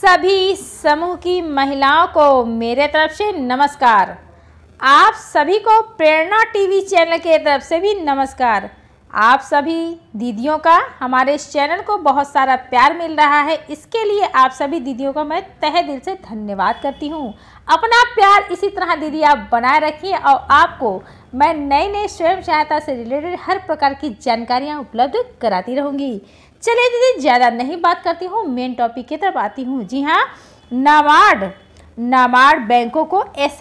सभी समूह की महिलाओं को मेरे तरफ से नमस्कार आप सभी को प्रेरणा टीवी चैनल के तरफ से भी नमस्कार आप सभी दीदियों का हमारे इस चैनल को बहुत सारा प्यार मिल रहा है इसके लिए आप सभी दीदियों का मैं तहे दिल से धन्यवाद करती हूँ अपना प्यार इसी तरह दीदी आप बनाए रखिए और आपको मैं नई नई स्वयं सहायता से रिलेटेड हर प्रकार की जानकारियाँ उपलब्ध कराती रहूँगी चलिए दीदी ज़्यादा नहीं बात करती हूँ मेन टॉपिक की तरफ आती हूँ जी हाँ नाबार्ड नाबार्ड बैंकों को एस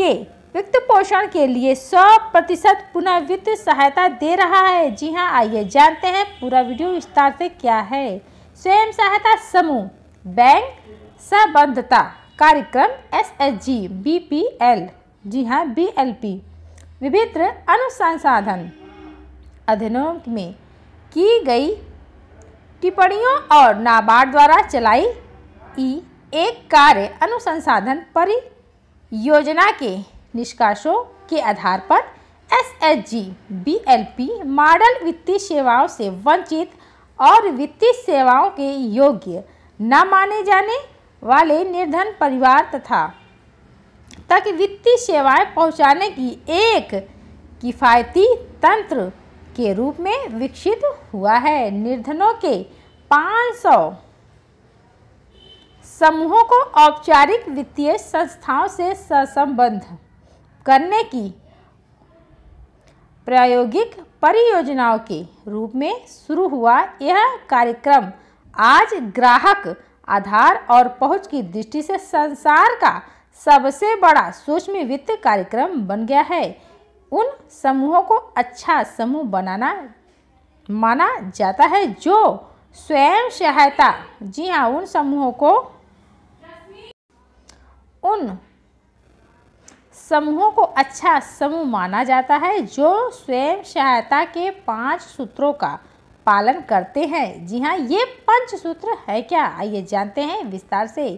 के वित्त पोषण के लिए 100 प्रतिशत पुनर्वित्त सहायता दे रहा है जी हाँ आइए जानते हैं पूरा वीडियो विस्तार से क्या है स्वयं सहायता समूह बैंक संबद्धता कार्यक्रम S S G B P L जी हाँ बी एल पी विभिन्न अनुसंसाधन अधिनियम में की गई टिप्पणियों और नाबार्ड द्वारा चलाई ई एक कार्य अनुसंसाधन परियोजना के निष्कर्षों के आधार पर S H G B L P model वित्तीय सेवाओं से वंचित और वित्तीय सेवाओं के योग्य न माने जाने वाले निर्धन परिवार तथा तक वित्तीय सेवाएं पहुंचाने की एक किफ़ायती तंत्र के रूप में विकसित हुआ है निर्धनों के 500 समूहों को औपचारिक वित्तीय संस्थाओं से संबंध करने की प्रायोगिक परियोजनाओं के रूप में शुरू हुआ यह कार्यक्रम आज ग्राहक आधार और पहुंच की दृष्टि से संसार का सबसे बड़ा सूक्ष्म वित्त कार्यक्रम बन गया है उन समूहों को अच्छा समूह बनाना माना जाता है जो स्वयं सहायता जी हाँ उन समूहों को उन समूहों को अच्छा समूह माना जाता है जो स्वयं सहायता के पांच सूत्रों का पालन करते हैं जी हाँ ये पंच सूत्र है क्या आइए जानते हैं विस्तार से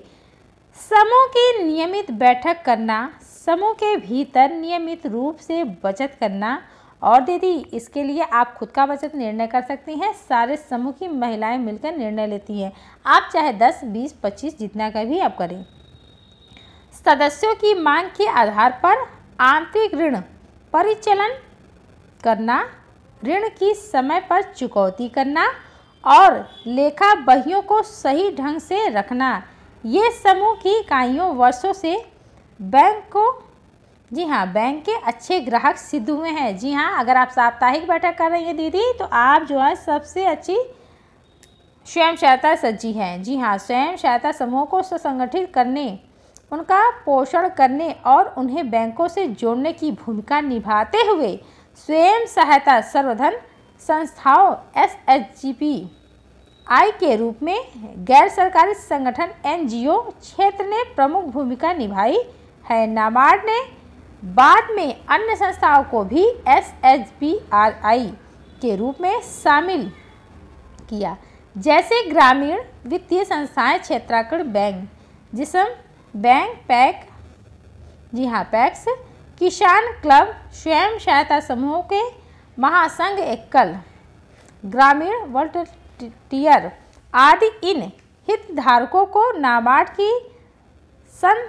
समूह की नियमित बैठक करना समूह के भीतर नियमित रूप से बचत करना और दीदी इसके लिए आप खुद का बचत निर्णय कर सकती हैं सारे समूह की महिलाएं मिलकर निर्णय लेती हैं आप चाहे 10, 20, 25 जितना का भी आप करें सदस्यों की मांग के आधार पर आंतरिक ऋण परिचलन करना ऋण की समय पर चुकौती करना और लेखा बहियों को सही ढंग से रखना ये समूह की इकाइयों वर्षों से बैंक को जी हाँ बैंक के अच्छे ग्राहक सिद्ध हुए हैं जी हाँ अगर आप साप्ताहिक बैठक कर रही हैं दीदी तो आप जो है सबसे अच्छी स्वयं सहायता सज्जी हैं जी हाँ स्वयं सहायता समूह को संगठित करने उनका पोषण करने और उन्हें बैंकों से जोड़ने की भूमिका निभाते हुए स्वयं सहायता सर्वधन संस्थाओं S H G P I के रूप में गैर सरकारी संगठन एनजीओ क्षेत्र ने प्रमुख भूमिका निभाई है नाबार्ड ने बाद में अन्य संस्थाओं को भी S H P R I के रूप में शामिल किया जैसे ग्रामीण वित्तीय संस्थाएं क्षेत्राकरण बैंक जिसम बैंक पैक जी हाँ पैक्स किसान क्लब स्वयं सहायता समूहों के महासंघ एकल ग्रामीण वॉल्टियर आदि इन हितधारकों को नाबार्ड की सन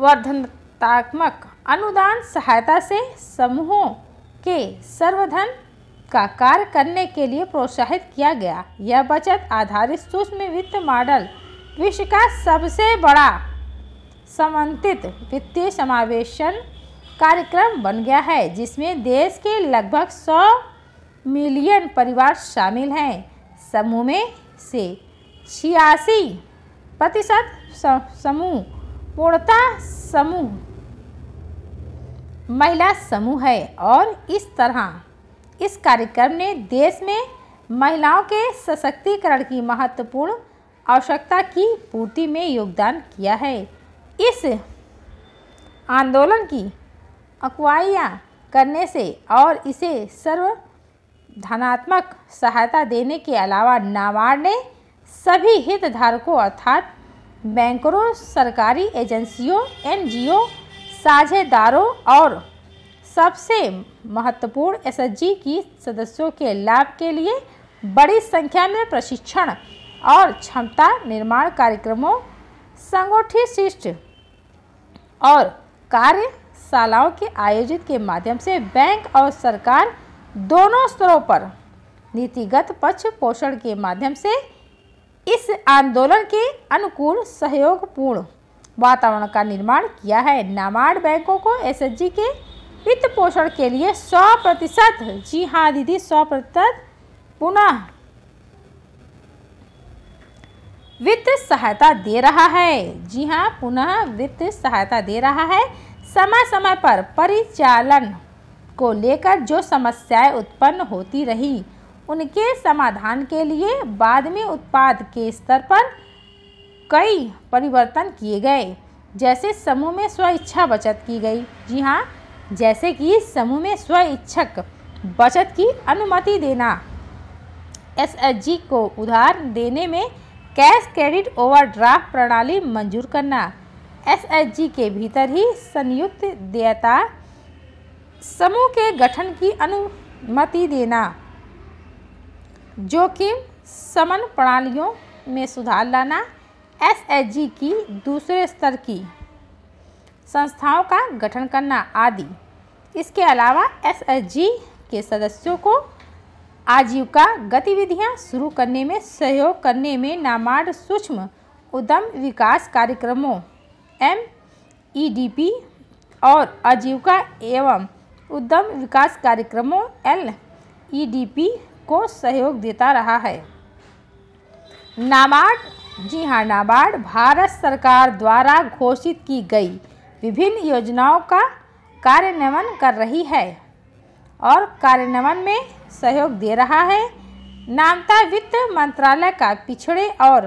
वर्धनतात्मक अनुदान सहायता से समूहों के सर्वधन का कार्य करने के लिए प्रोत्साहित किया गया यह बचत आधारित सूक्ष्म वित्त मॉडल विश्व का सबसे बड़ा समन्वित वित्तीय समावेशन कार्यक्रम बन गया है जिसमें देश के लगभग 100 मिलियन परिवार शामिल हैं समूह में से छियासी प्रतिशत समूह पूर्णता समूह महिला समूह है और इस तरह इस कार्यक्रम ने देश में महिलाओं के सशक्तिकरण की महत्वपूर्ण आवश्यकता की पूर्ति में योगदान किया है इस आंदोलन की अगुवाइयाँ करने से और इसे सर्व धनात्मक सहायता देने के अलावा नाबार्ड ने सभी हितधारकों अर्थात बैंकरों सरकारी एजेंसियों एनजीओ साझेदारों और सबसे महत्वपूर्ण एसएसजी की सदस्यों के लाभ के लिए बड़ी संख्या में प्रशिक्षण और क्षमता निर्माण कार्यक्रमों संगठित शिष्ट और कार्यशालाओं के आयोजित के माध्यम से बैंक और सरकार दोनों स्तरों पर नीतिगत पक्ष पोषण के माध्यम से इस आंदोलन के अनुकूल सहयोगपूर्ण वातावरण का निर्माण किया है नाबार्ड बैंकों को एसएचजी के वित्त पोषण के लिए 100 प्रतिशत जी हाँ दीदी 100 प्रतिशत पुनः वित्त सहायता दे रहा है जी हाँ पुनः वित्त सहायता दे रहा है समय समय पर परिचालन को लेकर जो समस्याएं उत्पन्न होती रही उनके समाधान के लिए बाद में उत्पाद के स्तर पर कई परिवर्तन किए गए जैसे समूह में इच्छा बचत की गई जी हाँ जैसे कि समूह में स्व इच्छक बचत की अनुमति देना एस को उधार देने में कैश क्रेडिट ओवरड्राफ्ट प्रणाली मंजूर करना एस के भीतर ही संयुक्त देयता समूह के गठन की अनुमति देना जो कि समन प्रणालियों में सुधार लाना एस की दूसरे स्तर की संस्थाओं का गठन करना आदि इसके अलावा एस के सदस्यों को आजीविका गतिविधियां शुरू करने में सहयोग करने में नामार्ड सूक्ष्म उद्यम विकास कार्यक्रमों एम ई e और आजीविका एवं उद्यम विकास कार्यक्रमों एल ई e को सहयोग देता रहा है नाबार्ड जी हाँ नाबार्ड भारत सरकार द्वारा घोषित की गई विभिन्न योजनाओं का कार्यान्वयन कर रही है और कार्यान्वयन में सहयोग दे रहा है नामता वित्त मंत्रालय का पिछड़े और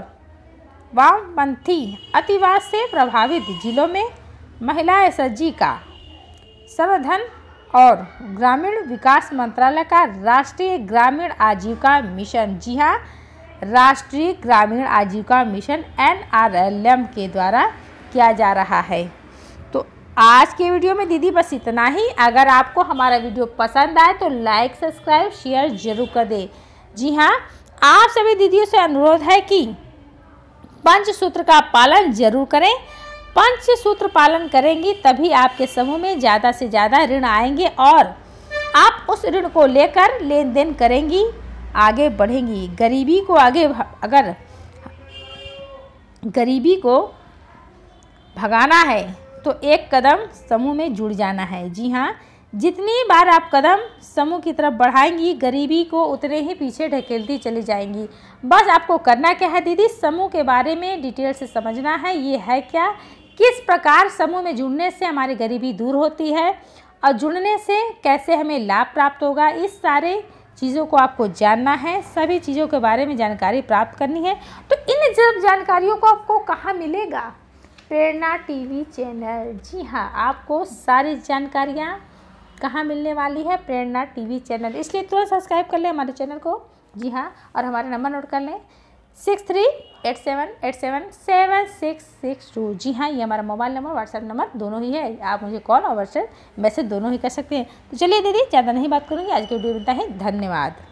वामपंथी अतिवाद से प्रभावित जिलों में महिला एस का सर्वधन और ग्रामीण विकास मंत्रालय का राष्ट्रीय ग्रामीण आजीविका मिशन जी हाँ राष्ट्रीय ग्रामीण आजीविका मिशन एन के द्वारा किया जा रहा है तो आज के वीडियो में दीदी बस इतना ही अगर आपको हमारा वीडियो पसंद आए तो लाइक सब्सक्राइब शेयर जरूर कर दे जी हाँ आप सभी दीदियों से अनुरोध है कि पंच सूत्र का पालन जरूर करें पंच सूत्र पालन करेंगी तभी आपके समूह में ज़्यादा से ज़्यादा ऋण आएंगे और आप उस ऋण को लेकर लेन देन करेंगी आगे बढ़ेंगी गरीबी को आगे अगर गरीबी को भगाना है तो एक कदम समूह में जुड़ जाना है जी हाँ जितनी बार आप कदम समूह की तरफ बढ़ाएंगी गरीबी को उतने ही पीछे ढकेलती चली जाएंगी बस आपको करना क्या है दीदी समूह के बारे में डिटेल से समझना है ये है क्या किस प्रकार समूह में जुड़ने से हमारी गरीबी दूर होती है और जुड़ने से कैसे हमें लाभ प्राप्त होगा इस सारे चीज़ों को आपको जानना है सभी चीज़ों के बारे में जानकारी प्राप्त करनी है तो इन जब जानकारियों को आपको कहाँ मिलेगा प्रेरणा टीवी चैनल जी हाँ आपको सारी जानकारियाँ कहाँ मिलने वाली है प्रेरणा टीवी चैनल इसलिए तुरंत सब्सक्राइब कर लें हमारे चैनल को जी हाँ और हमारा नंबर नोट कर लें six three eight seven eight seven seven six six two जी हाँ ये हमारा मोबाइल नंबर व्हाट्सएप नंबर दोनों ही है आप मुझे कॉल और व्हाट्सएप मैसेज दोनों ही कर सकते हैं तो चलिए दीदी ज़्यादा नहीं बात करूँगी आज की वीडियो बनता है धन्यवाद